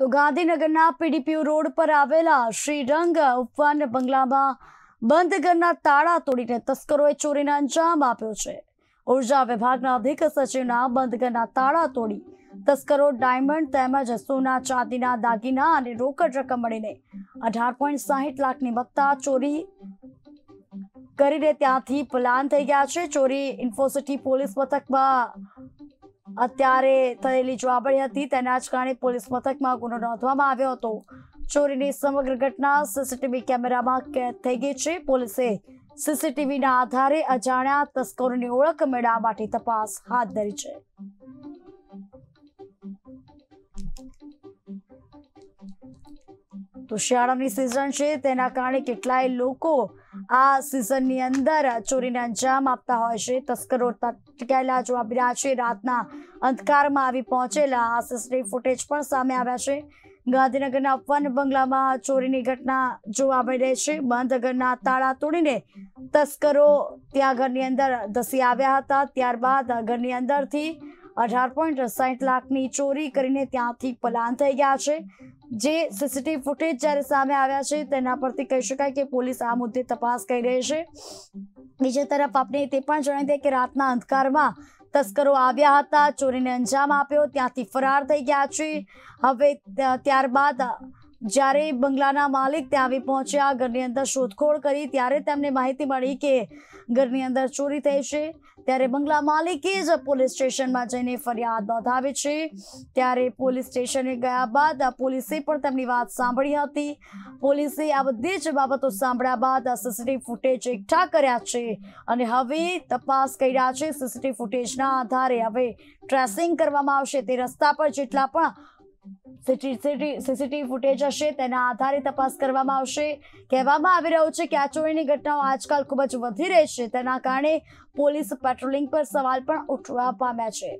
તો ગાંધીનગરના PDPU road પર આવેલા શ્રીરંગ રંગ ઉપવન બંગલામાં બંધ ઘરના તાળા તોડીને તસ્કરોએ ચોરીને અંજામ આપ્યો છે ઉર્જા વિભાગના અધિક સચિવના બંધ ઘરના તાળા તોડી તસ્કરો ડાયમંડ તેમજ સોના ચાંદીના દાગીના અને રોકડ રકમ મળીને અઢાર પોઈન્ટ સાહીઠ લાખની વત્તા ચોરી કરીને ત્યાંથી પ્લાન થઈ ગયા છે ચોરી ઇન્ફોસિટી પોલીસ મથકમાં અત્યારે થયેલી જોવાબળી હતી તેના જ કારણે પોલીસ મથકમાં ગુનો નોંધવામાં આવ્યો હતો ચોરીની સમગ્ર ઘટના સીસીટીવી કેમેરામાં કેદ થઈ ગઈ છે પોલીસે સીસીટીવીના આધારે અજાણ્યા તસ્કરોની ઓળખ મેળવવા માટે તપાસ હાથ ધરી છે તો શિયાળાની સિઝન છે તેના કારણે કેટલાય લોકો આ સિઝનની અંદર ચોરીને અંજામ આપતા હોય છે તસ્કરો ટકાયેલા જોવા મળ્યા છે રાતના અંધકારમાં આવી પહોંચેલા આ સીસીટીવી ફૂટેજ પણ સામે આવ્યા છે ગાંધીનગરના વન બંગલામાં ચોરીની ઘટના જોવા મળી છે બંધ ઘરના તાળા તોડીને તસ્કરો ત્યાં ઘરની અંદર ધસી આવ્યા હતા ત્યારબાદ ઘરની અંદરથી અઢાર પોઈન્ટ સાઠ લાખની ચોરી કરીને ત્યાંથી પલાન થઈ ગયા છે જે સીસીટીવી ફૂટેજ જ્યારે સામે આવ્યા છે તેના પરથી કહી શકાય કે પોલીસ આ મુદ્દે તપાસ કરી રહી છે બીજી તરફ આપણે તે પણ જણાવી દે કે રાતના અંધકારમાં તસ્કરો આવ્યા હતા ચોરીને અંજામ આપ્યો ત્યાંથી ફરાર થઈ ગયા છે હવે ત્યારબાદ જ્યારે બંગલાના માલિક ત્યાં આવી પહોંચ્યા ઘરની અંદર શોધખોળ કરી ત્યારે તેમને માહિતી મળી કે ઘરની અંદર ચોરી થઈ છે ત્યારે બંગલા માલિકે જ પોલીસ સ્ટેશનમાં જઈને ફરિયાદ નોંધાવી છે ત્યારે પોલીસ સ્ટેશને ગયા બાદ પોલીસે પણ તેમની વાત સાંભળી હતી પોલીસે આ બધી જ બાબતો સાંભળ્યા બાદ સીસીટીવી ફૂટેજ એકઠા કર્યા છે અને હવે તપાસ કરી રહ્યા છે સીસીટીવી ફૂટેજના આધારે હવે ટ્રેસિંગ કરવામાં આવશે તે રસ્તા પર જેટલા પણ સીસીટીવી ફૂટેજ હશે તેના આધારે તપાસ કરવામાં આવશે કહેવામાં આવી રહ્યું છે કે આ ચોરીની ઘટનાઓ આજકાલ ખૂબ જ વધી રહી છે તેના કારણે પોલીસ પેટ્રોલિંગ પર સવાલ પણ ઉઠવા પામ્યા છે